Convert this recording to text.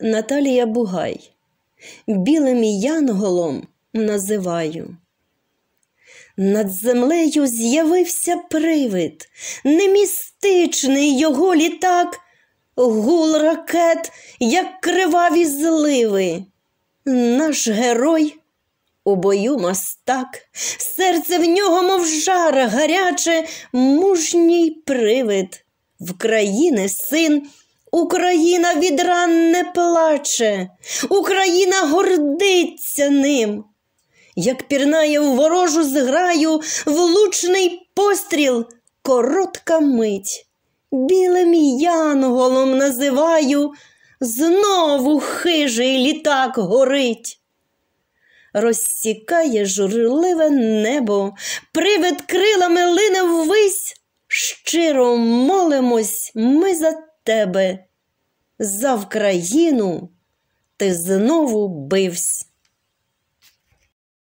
Наталія Бугай. Білим янголом називаю. Над землею з'явився привид, немістичний його літак, гул ракет, як криваві зливи. Наш герой у бою мастак, серце в нього, мов жара гаряче, мужній привид, в країни син. Україна від ран не плаче, Україна гордиться ним. Як пірнає у ворожу зграю влучний постріл, коротка мить. Білим янголом називаю, знову хижий літак горить. Розсікає журливе небо, привид крилами лине ввись, щиро молимось ми за тебе. За Вкраїну ти знову бивсь.